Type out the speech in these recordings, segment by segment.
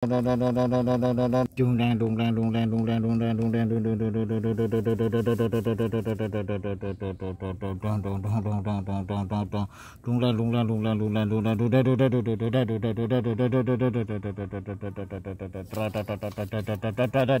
Chuông đang đùng đang đùng đang đùng đang đùng đang đùng đang đùng đùng đùng đùng đùng đùng đùng đùng đùng đùng đùng đùng đùng đùng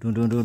Do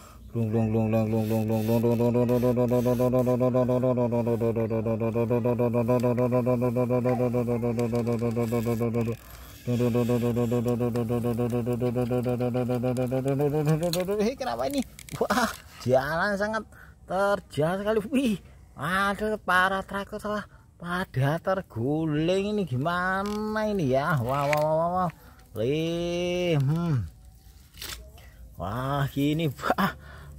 Hei, kenapa ini? Wah, jalan sangat terjal sekali. Wih, aduh, para traktor salah pada terguling ini gimana ini ya? Wah, wah, wah, wah, wah. hmm. wah, gini, wah.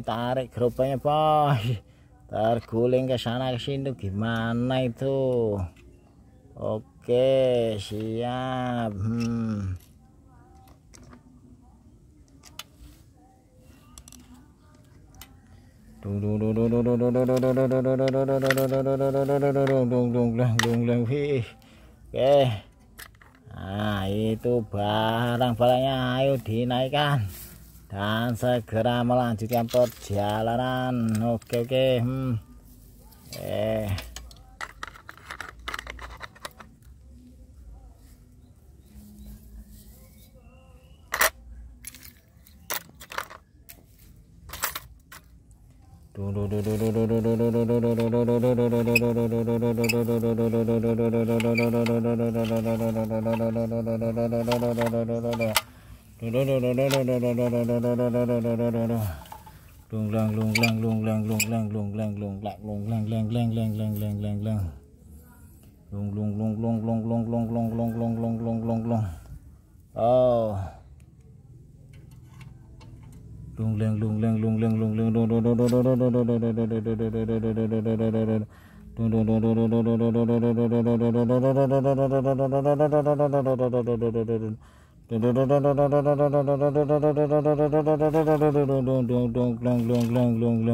tarik gerobaknya bos terguling ke sana ke sini gimana itu oke siap hmm. oke nah itu barang-barangnya ayo dinaikkan dan segera melanjutkan perjalanan oke oke hmm eh luồng lăng luồng lăng luồng lăng luồng lăng luồng lăng luồng lăng luồng lăng lăng lăng lăng lăng lăng lăng lăng luồng luồng luồng luồng luồng luồng luồng luồng luồng luồng luồng luồng luồng oh lung lưng lung lưng lung lưng lung lưng lung lung lung lung lung lung lung lung lung lung lung lung lung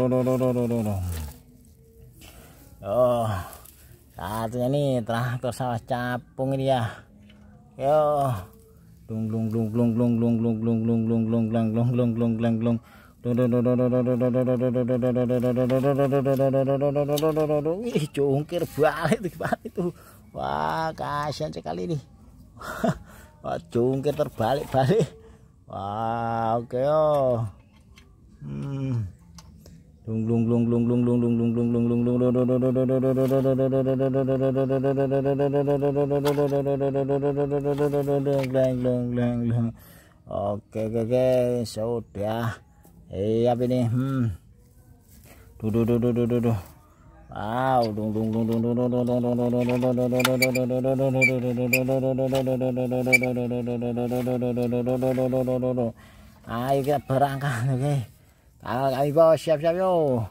lung lung lung satunya nih traktor sawah capung ini ya yo dung dung dung dung dung dung dung dung dung dung dung dung dung dung dung dung dung lung lung lung lung lung lung lung lung lung Wah, jungkir terbalik-balik. Wah, oke okay, oh. Hmm. luôn luôn luôn luôn luôn luôn luôn luôn luôn luôn luôn luôn luôn luôn luôn luôn luôn luôn ok ok số tia hey apa ni hmm tu tu tu tu tu tu tu wow dung dung dung dung dung dung dung dung dung dung dung dung dung dung dung dung dung dung 啊！爱国，学学哟！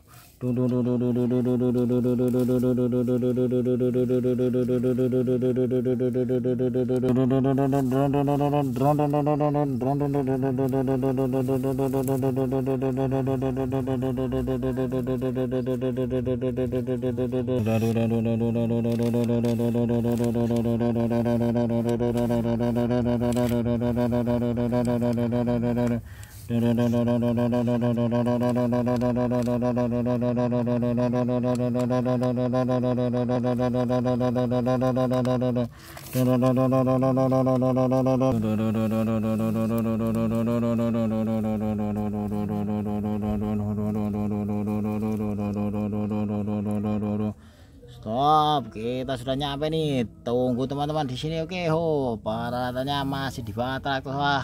Stop, kita sudah nyampe nih. Tunggu teman-teman di sini. Oke, ho, paratannya masih di bawah. Wah,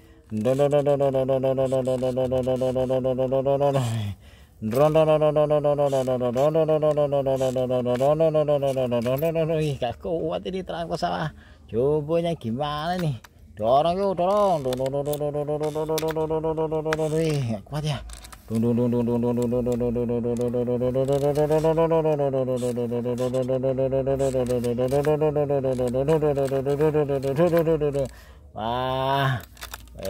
Ih, gak kuat ini terang ke sawah. gimana nih? Wah, Eh,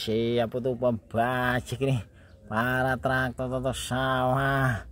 siapa tuh pembajik nih para traktor sawah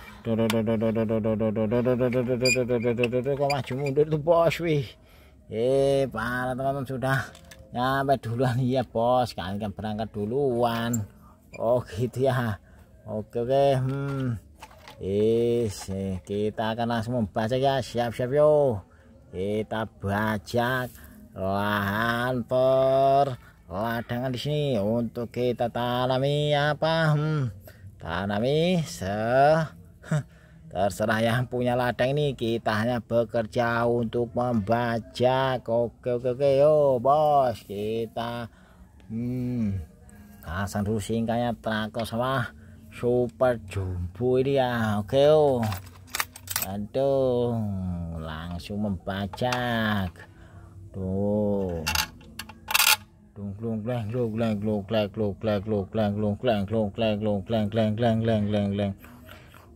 kok maju mundur tuh bos wih eh para teman-teman sudah nyampe duluan iya bos kalian kan berangkat duluan oh gitu ya oke oke hmm Is, eh, kita akan langsung membaca ya siap-siap yo kita baca lahan per ladangan di sini untuk kita tanami apa hmm, tanami se Terserah yang punya ladang ini kita hanya bekerja untuk membajak. Oke oke oke yo bos kita hmm Kasan dulu singkanya traktor sama super jumbo ini ya. Oke yo. Aduh langsung membajak. Tuh. Glung glung gleng glung gleng glung gleng glung gleng glung gleng glung gleng glung gleng gleng gleng gleng gleng gleng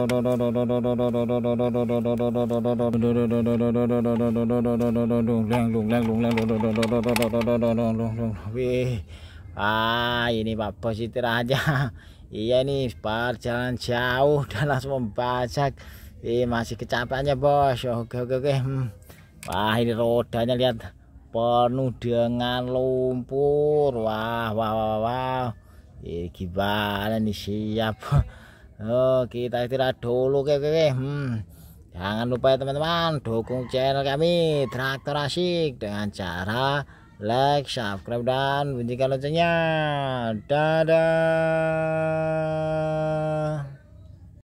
Wih, ah ini Pak Bos istirahat aja. Iya nih perjalanan jauh dan langsung membajak. Eh, masih kecapannya Bos. Oke oke oke. Hmm. Wah ini rodanya lihat penuh dengan lumpur. Wah wah wah wah. wah. Eh, gimana nih siap? Oh, kita istirahat dulu. Oke, oke, oke. Hmm. Jangan lupa ya teman-teman, dukung channel kami Traktor Asik dengan cara like, subscribe dan bunyikan loncengnya. Dadah.